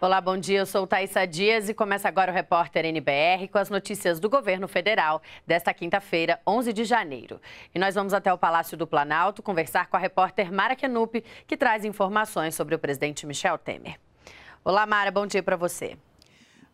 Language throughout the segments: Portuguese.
Olá, bom dia. Eu sou Thaisa Dias e começa agora o repórter NBR com as notícias do governo federal desta quinta-feira, 11 de janeiro. E nós vamos até o Palácio do Planalto conversar com a repórter Mara Kenup, que traz informações sobre o presidente Michel Temer. Olá, Mara, bom dia para você.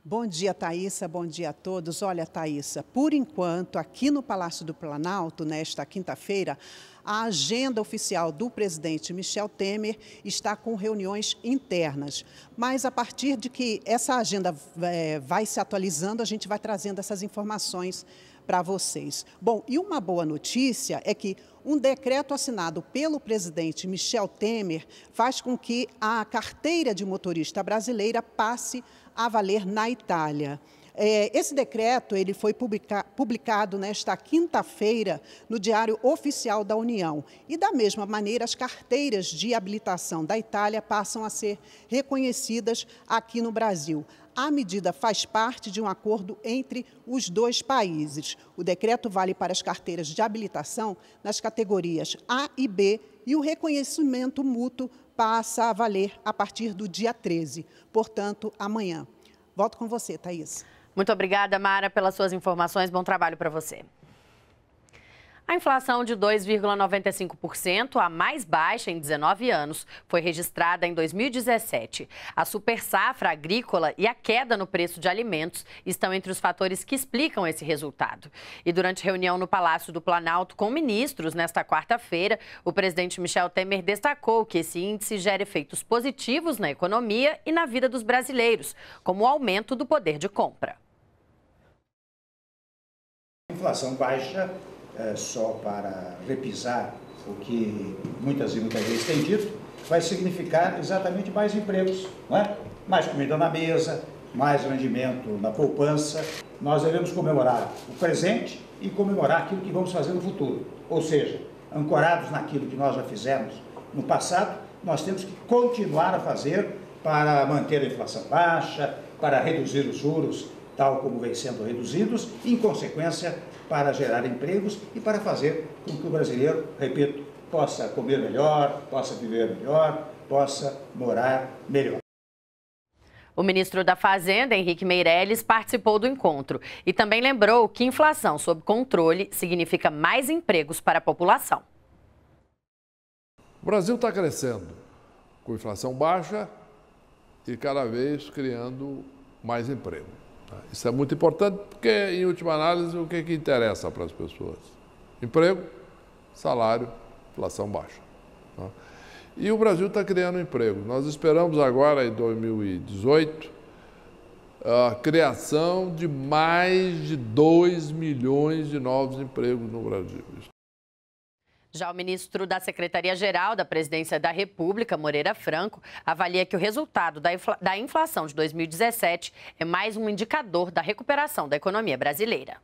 Bom dia, Thaisa. Bom dia a todos. Olha, Thaisa, por enquanto, aqui no Palácio do Planalto, nesta quinta-feira, a agenda oficial do presidente Michel Temer está com reuniões internas. Mas a partir de que essa agenda eh, vai se atualizando, a gente vai trazendo essas informações para vocês. Bom, e uma boa notícia é que um decreto assinado pelo presidente Michel Temer faz com que a carteira de motorista brasileira passe a valer na Itália. É, esse decreto ele foi publica, publicado nesta né, quinta-feira no Diário Oficial da União. E, da mesma maneira, as carteiras de habilitação da Itália passam a ser reconhecidas aqui no Brasil. A medida faz parte de um acordo entre os dois países. O decreto vale para as carteiras de habilitação nas categorias A e B e o reconhecimento mútuo passa a valer a partir do dia 13, portanto, amanhã. Volto com você, Thaís. Muito obrigada, Mara, pelas suas informações. Bom trabalho para você. A inflação de 2,95%, a mais baixa em 19 anos, foi registrada em 2017. A super safra agrícola e a queda no preço de alimentos estão entre os fatores que explicam esse resultado. E durante reunião no Palácio do Planalto com ministros nesta quarta-feira, o presidente Michel Temer destacou que esse índice gera efeitos positivos na economia e na vida dos brasileiros, como o aumento do poder de compra inflação baixa, é, só para repisar o que muitas e muitas vezes tem dito, vai significar exatamente mais empregos, não é? mais comida na mesa, mais rendimento na poupança. Nós devemos comemorar o presente e comemorar aquilo que vamos fazer no futuro. Ou seja, ancorados naquilo que nós já fizemos no passado, nós temos que continuar a fazer para manter a inflação baixa, para reduzir os juros tal como vem sendo reduzidos, em consequência, para gerar empregos e para fazer com que o brasileiro, repito, possa comer melhor, possa viver melhor, possa morar melhor. O ministro da Fazenda, Henrique Meirelles, participou do encontro e também lembrou que inflação sob controle significa mais empregos para a população. O Brasil está crescendo, com inflação baixa e cada vez criando mais emprego. Isso é muito importante porque, em última análise, o que, é que interessa para as pessoas? Emprego, salário, inflação baixa. Tá? E o Brasil está criando emprego. Nós esperamos agora, em 2018, a criação de mais de 2 milhões de novos empregos no Brasil. Já o ministro da Secretaria-Geral da Presidência da República, Moreira Franco, avalia que o resultado da, infla... da inflação de 2017 é mais um indicador da recuperação da economia brasileira.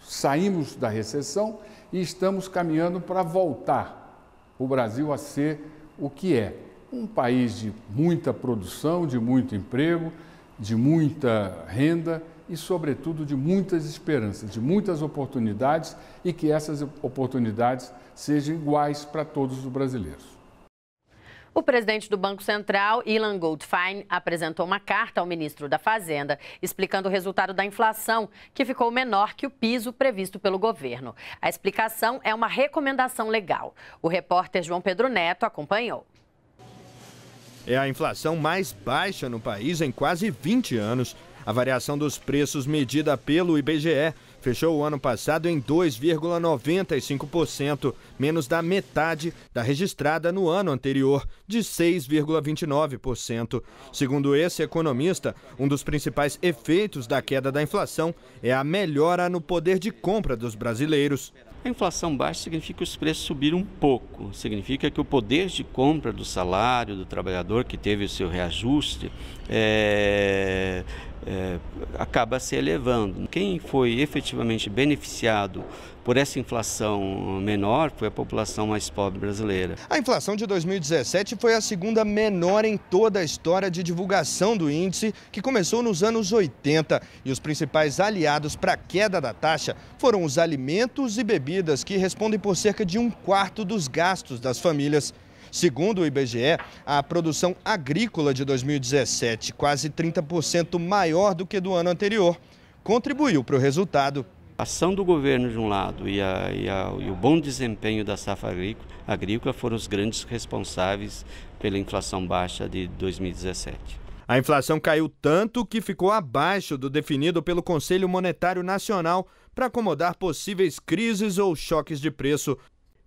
Saímos da recessão e estamos caminhando para voltar o Brasil a ser o que é: um país de muita produção, de muito emprego de muita renda e, sobretudo, de muitas esperanças, de muitas oportunidades e que essas oportunidades sejam iguais para todos os brasileiros. O presidente do Banco Central, Ilan Goldfein, apresentou uma carta ao ministro da Fazenda explicando o resultado da inflação, que ficou menor que o piso previsto pelo governo. A explicação é uma recomendação legal. O repórter João Pedro Neto acompanhou. É a inflação mais baixa no país em quase 20 anos. A variação dos preços medida pelo IBGE fechou o ano passado em 2,95%, menos da metade da registrada no ano anterior, de 6,29%. Segundo esse economista, um dos principais efeitos da queda da inflação é a melhora no poder de compra dos brasileiros. A inflação baixa significa que os preços subiram um pouco, significa que o poder de compra do salário do trabalhador que teve o seu reajuste é, é, acaba se elevando. Quem foi efetivamente beneficiado por essa inflação menor foi a população mais pobre brasileira. A inflação de 2017 foi a segunda menor em toda a história de divulgação do índice, que começou nos anos 80. E os principais aliados para a queda da taxa foram os alimentos e bebidas, que respondem por cerca de um quarto dos gastos das famílias. Segundo o IBGE, a produção agrícola de 2017, quase 30% maior do que do ano anterior, contribuiu para o resultado. A ação do governo de um lado e, a, e, a, e o bom desempenho da safra agrícola foram os grandes responsáveis pela inflação baixa de 2017. A inflação caiu tanto que ficou abaixo do definido pelo Conselho Monetário Nacional para acomodar possíveis crises ou choques de preço.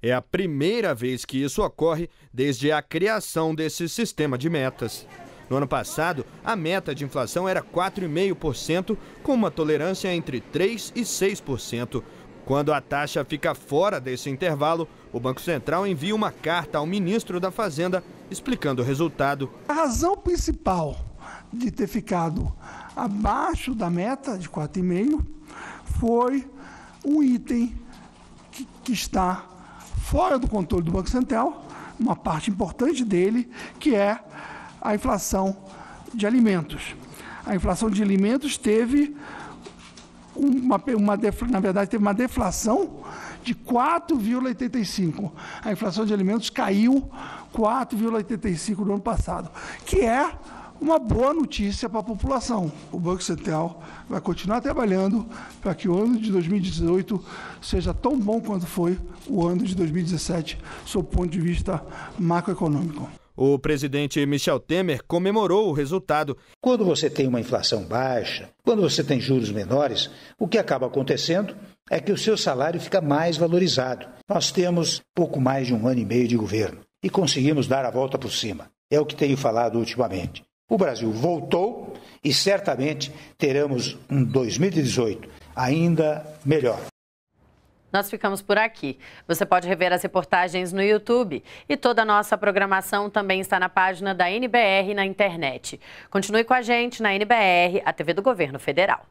É a primeira vez que isso ocorre desde a criação desse sistema de metas. No ano passado, a meta de inflação era 4,5%, com uma tolerância entre 3% e 6%. Quando a taxa fica fora desse intervalo, o Banco Central envia uma carta ao ministro da Fazenda explicando o resultado. A razão principal de ter ficado abaixo da meta de 4,5% foi um item que, que está fora do controle do Banco Central, uma parte importante dele, que é a inflação de alimentos. A inflação de alimentos teve uma, uma na verdade teve uma deflação de 4,85. A inflação de alimentos caiu 4,85 no ano passado, que é uma boa notícia para a população. O Banco Central vai continuar trabalhando para que o ano de 2018 seja tão bom quanto foi o ano de 2017, sob o ponto de vista macroeconômico. O presidente Michel Temer comemorou o resultado. Quando você tem uma inflação baixa, quando você tem juros menores, o que acaba acontecendo é que o seu salário fica mais valorizado. Nós temos pouco mais de um ano e meio de governo e conseguimos dar a volta por cima. É o que tenho falado ultimamente. O Brasil voltou e certamente teremos um 2018 ainda melhor. Nós ficamos por aqui. Você pode rever as reportagens no YouTube e toda a nossa programação também está na página da NBR na internet. Continue com a gente na NBR, a TV do Governo Federal.